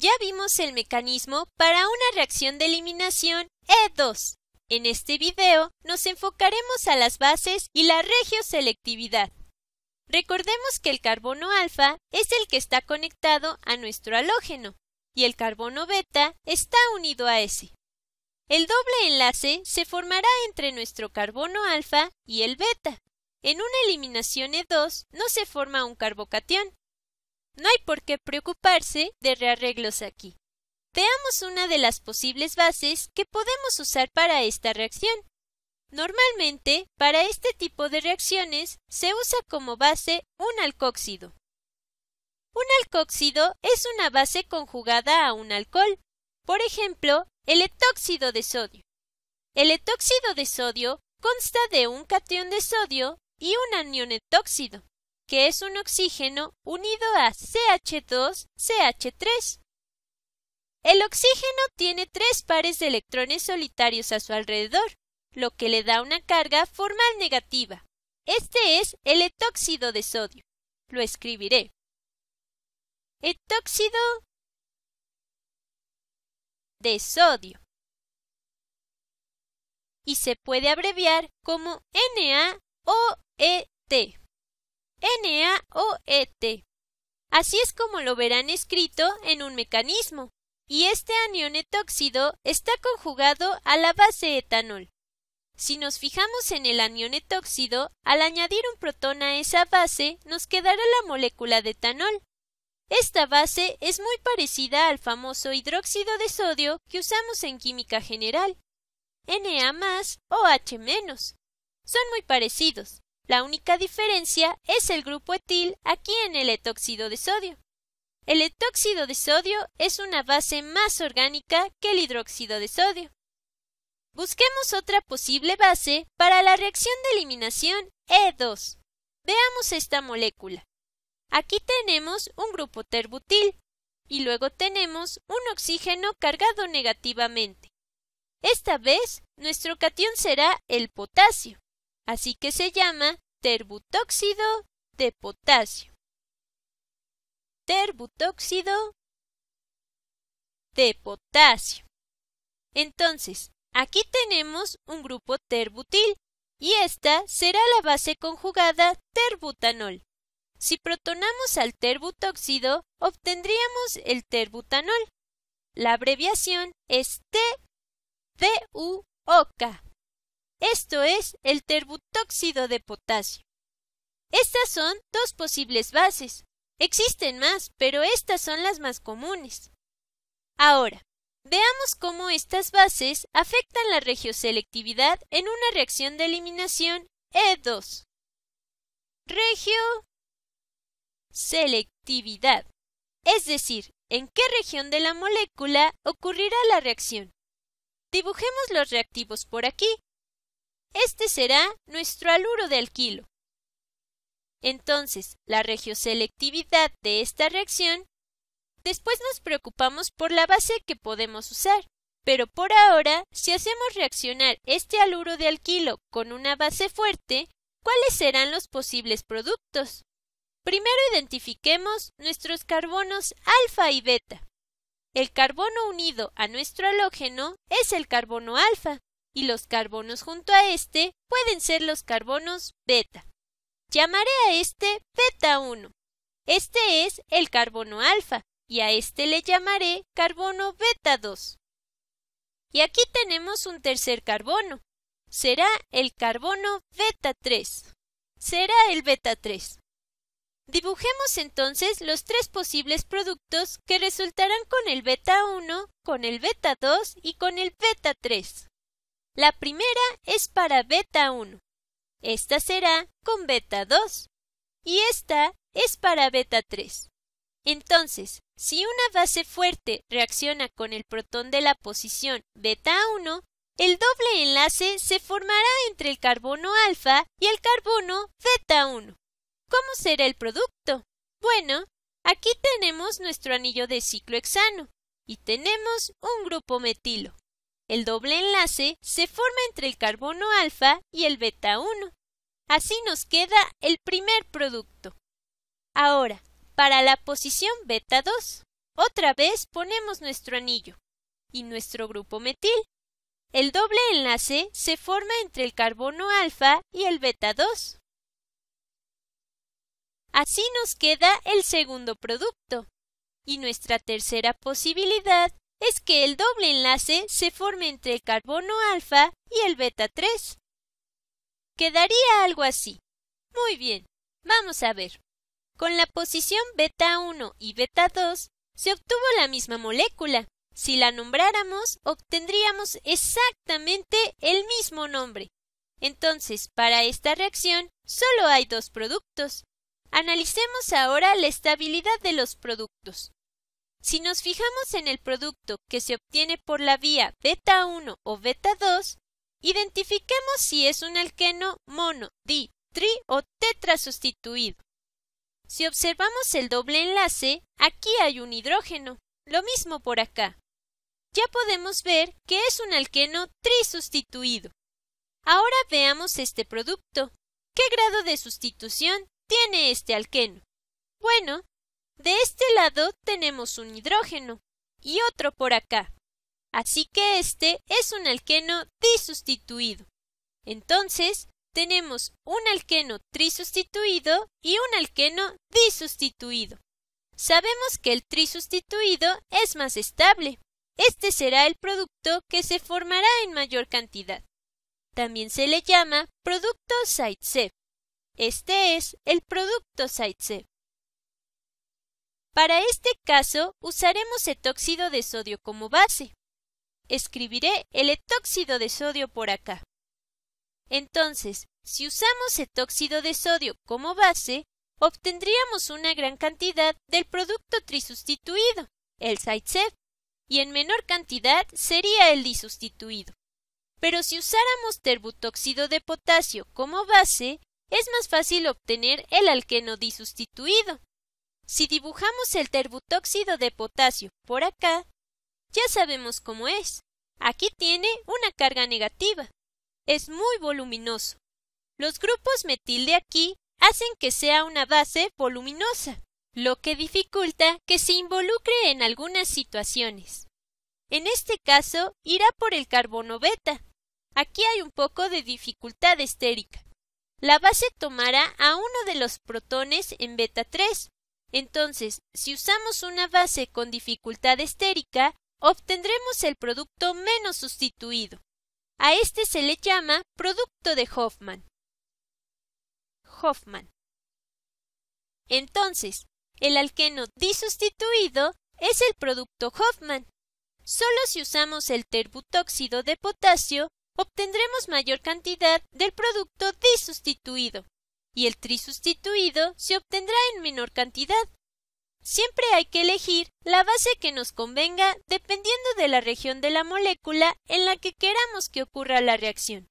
Ya vimos el mecanismo para una reacción de eliminación E2. En este video nos enfocaremos a las bases y la regioselectividad. Recordemos que el carbono alfa es el que está conectado a nuestro halógeno y el carbono beta está unido a ese. El doble enlace se formará entre nuestro carbono alfa y el beta. En una eliminación E2 no se forma un carbocatión, no hay por qué preocuparse de rearreglos aquí. Veamos una de las posibles bases que podemos usar para esta reacción. Normalmente, para este tipo de reacciones se usa como base un alcóxido. Un alcóxido es una base conjugada a un alcohol, por ejemplo, el etóxido de sodio. El etóxido de sodio consta de un cation de sodio y un anión etóxido que es un oxígeno unido a CH2, CH3. El oxígeno tiene tres pares de electrones solitarios a su alrededor, lo que le da una carga formal negativa. Este es el etóxido de sodio. Lo escribiré. Etóxido de sodio. Y se puede abreviar como NaOET. NaOET. Así es como lo verán escrito en un mecanismo, y este anión etóxido está conjugado a la base etanol. Si nos fijamos en el anión etóxido, al añadir un protón a esa base nos quedará la molécula de etanol. Esta base es muy parecida al famoso hidróxido de sodio que usamos en química general. Na más o H Son muy parecidos. La única diferencia es el grupo etil aquí en el etóxido de sodio. El etóxido de sodio es una base más orgánica que el hidróxido de sodio. Busquemos otra posible base para la reacción de eliminación E2. Veamos esta molécula. Aquí tenemos un grupo terbutil y luego tenemos un oxígeno cargado negativamente. Esta vez nuestro catión será el potasio así que se llama terbutóxido de potasio. Terbutóxido de potasio. Entonces, aquí tenemos un grupo terbutil y esta será la base conjugada terbutanol. Si protonamos al terbutóxido, obtendríamos el terbutanol. La abreviación es T-V-U-O-K. Esto es el terbutóxido de potasio. Estas son dos posibles bases. Existen más, pero estas son las más comunes. Ahora, veamos cómo estas bases afectan la regioselectividad en una reacción de eliminación E2. Regioselectividad. selectividad, es decir, en qué región de la molécula ocurrirá la reacción. Dibujemos los reactivos por aquí este será nuestro aluro de alquilo. Entonces, la regioselectividad de esta reacción, después nos preocupamos por la base que podemos usar, pero por ahora, si hacemos reaccionar este aluro de alquilo con una base fuerte, ¿cuáles serán los posibles productos? Primero identifiquemos nuestros carbonos alfa y beta. El carbono unido a nuestro halógeno es el carbono alfa, y los carbonos junto a este pueden ser los carbonos beta. Llamaré a este beta 1. Este es el carbono alfa y a este le llamaré carbono beta 2. Y aquí tenemos un tercer carbono. Será el carbono beta 3. Será el beta 3. Dibujemos entonces los tres posibles productos que resultarán con el beta 1, con el beta 2 y con el beta 3. La primera es para beta 1. Esta será con beta 2. Y esta es para beta 3. Entonces, si una base fuerte reacciona con el protón de la posición beta 1, el doble enlace se formará entre el carbono alfa y el carbono beta 1. ¿Cómo será el producto? Bueno, aquí tenemos nuestro anillo de ciclo y tenemos un grupo metilo. El doble enlace se forma entre el carbono alfa y el beta 1. Así nos queda el primer producto. Ahora, para la posición beta 2, otra vez ponemos nuestro anillo y nuestro grupo metil. El doble enlace se forma entre el carbono alfa y el beta 2. Así nos queda el segundo producto. Y nuestra tercera posibilidad es que el doble enlace se forme entre el carbono alfa y el beta 3. Quedaría algo así. Muy bien, vamos a ver. Con la posición beta 1 y beta 2 se obtuvo la misma molécula. Si la nombráramos, obtendríamos exactamente el mismo nombre. Entonces, para esta reacción, solo hay dos productos. Analicemos ahora la estabilidad de los productos. Si nos fijamos en el producto que se obtiene por la vía beta 1 o beta 2, identifiquemos si es un alqueno mono, di, tri o tetra sustituido. Si observamos el doble enlace, aquí hay un hidrógeno, lo mismo por acá. Ya podemos ver que es un alqueno trisustituido. Ahora veamos este producto. ¿Qué grado de sustitución tiene este alqueno? Bueno, de este lado tenemos un hidrógeno y otro por acá. Así que este es un alqueno disustituido. Entonces, tenemos un alqueno trisustituido y un alqueno disustituido. Sabemos que el trisustituido es más estable. Este será el producto que se formará en mayor cantidad. También se le llama producto Zaitsev. Este es el producto Zaitsev. Para este caso usaremos etóxido de sodio como base. Escribiré el etóxido de sodio por acá. Entonces, si usamos etóxido de sodio como base, obtendríamos una gran cantidad del producto trisustituido, el Zaitsev, y en menor cantidad sería el disustituido. Pero si usáramos terbutóxido de potasio como base, es más fácil obtener el alqueno disustituido, si dibujamos el terbutóxido de potasio por acá, ya sabemos cómo es. Aquí tiene una carga negativa. Es muy voluminoso. Los grupos metil de aquí hacen que sea una base voluminosa, lo que dificulta que se involucre en algunas situaciones. En este caso, irá por el carbono beta. Aquí hay un poco de dificultad estérica. La base tomará a uno de los protones en beta 3, entonces, si usamos una base con dificultad estérica, obtendremos el producto menos sustituido. A este se le llama producto de Hoffman. Hoffman. Entonces, el alqueno disustituido es el producto Hoffman. Solo si usamos el terbutóxido de potasio, obtendremos mayor cantidad del producto disustituido, y el tri sustituido se obtendrá en menor cantidad. Siempre hay que elegir la base que nos convenga dependiendo de la región de la molécula en la que queramos que ocurra la reacción.